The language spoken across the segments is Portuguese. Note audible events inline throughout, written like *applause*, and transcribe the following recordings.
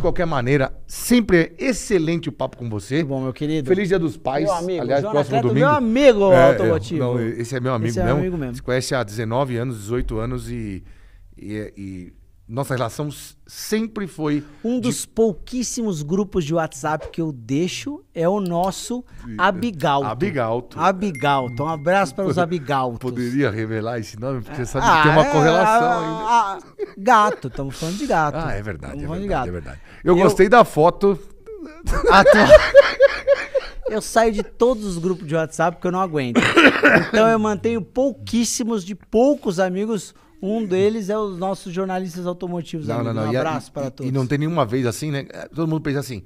de qualquer maneira, sempre é excelente o papo com você. Que bom, meu querido. Feliz Dia dos Pais. Meu amigo, aliás, próximo domingo. meu amigo é, é, automotivo. Não, esse é meu amigo esse é mesmo. amigo mesmo. Se conhece há 19 anos, 18 anos e, e, e nossa relação sempre foi. Um dos de... pouquíssimos grupos de WhatsApp que eu deixo é o nosso Abigalto. Abigalto. Abigalto. Um abraço para os Abigaltos. Poderia revelar esse nome, porque sabe ah, que tem uma é, correlação a, né? ah, ah, gato, estamos falando de gato. Ah, é verdade. É verdade, é verdade, Eu, eu... gostei da foto. Até... *laughs* eu saio de todos os grupos de WhatsApp porque eu não aguento. Então eu mantenho pouquíssimos de poucos amigos. Um deles é os nossos jornalistas automotivos. Não, não, não. Um é- abraço para todos. E não tem nenhuma vez assim, né? Todo mundo pensa assim: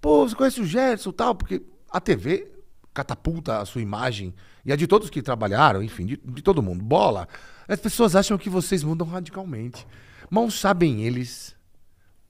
pô, você conhece o Gerson e tal, porque a TV catapulta a sua imagem e a de todos que trabalharam, enfim, de, de todo mundo. Bola. As pessoas acham que vocês mudam radicalmente. Mal sabem eles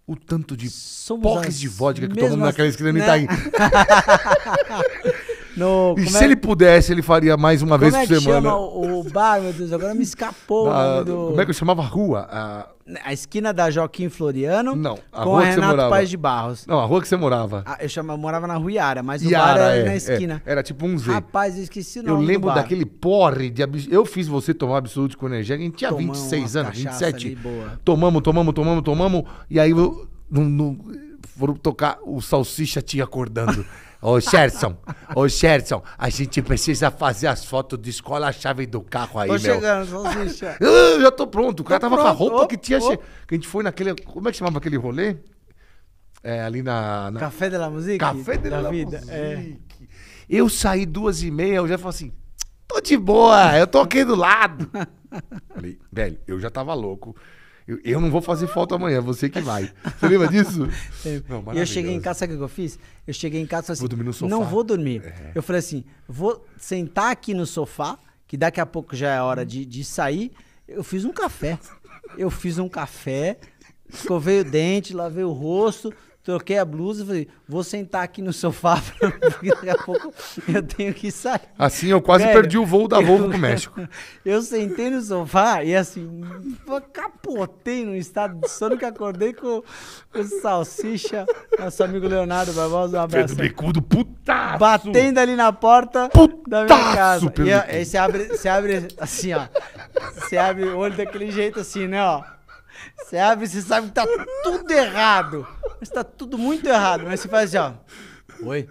o tanto de Somos de vodka que todo mundo naquela esquina tá né? aí. *laughs* No, e se é... ele pudesse, ele faria mais uma como vez é por semana. Chama o, o bar, meu Deus, agora me escapou ah, do... Como é que eu chamava a rua? A... a esquina da Joaquim Floriano. Não, a com rua que Renato você morava. Paz de Barros. Não, a rua que você morava. Ah, eu chamava, morava na rua Iara, mas Iara, o bar era é, na é. esquina. era tipo um Z. Rapaz, eu esqueci o nome. Eu lembro daquele porre de. Eu fiz você tomar absoluto com energia. A gente tinha tomamos 26 anos, 27. Ali, boa. Tomamos, tomamos, tomamos, tomamos. E aí no, no, foram tocar o Salsicha te acordando. *laughs* Ô, Sherson, ô, Sherson, a gente precisa fazer as fotos de escola, a chave do carro aí, tô meu. chegando, *laughs* Eu já tô pronto. O cara tô tava pronto. com a roupa que tinha... Che... Que a gente foi naquele... Como é que chamava aquele rolê? É, ali na... na... Café da música. Musique? Café de da vida, é. Musique. É. Eu saí duas e meia, eu já falei assim... Tô de boa, eu tô aqui do lado. *laughs* Falei, velho, eu já tava louco. Eu, eu não vou fazer falta amanhã, é você que vai. Você lembra disso? *laughs* e eu cheguei em casa, sabe o que eu fiz? Eu cheguei em casa e falei assim: vou não vou dormir. É. Eu falei assim: vou sentar aqui no sofá, que daqui a pouco já é hora de, de sair. Eu fiz um café. Eu fiz um café, escovei o dente, lavei o rosto, troquei a blusa e falei, vou sentar aqui no sofá, *laughs* porque daqui a pouco eu tenho que sair. Assim, eu quase Velho, perdi o voo da Volvo eu, pro México. *laughs* Eu sentei no sofá e assim, capotei no estado de sono que acordei com, com salsicha, nosso amigo Leonardo Barbosa, um abraço. Pedro Becudo, putaço! Batendo ali na porta putaço, da minha casa. e aí é, você abre, você abre assim, ó. Você abre o olho daquele jeito assim, né, ó. Você abre, você sabe que tá tudo errado. Mas tá tudo muito errado. Mas você faz assim, ó. Oi.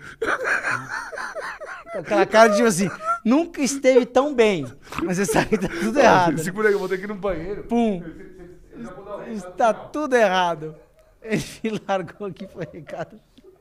Com aquela cara de tipo assim, nunca esteve tão bem. Mas você sabe que tá tudo errado. Segura aí, eu vou ter que ir no banheiro. Pum. Está tudo errado. Ele *laughs* largou aqui, foi recado.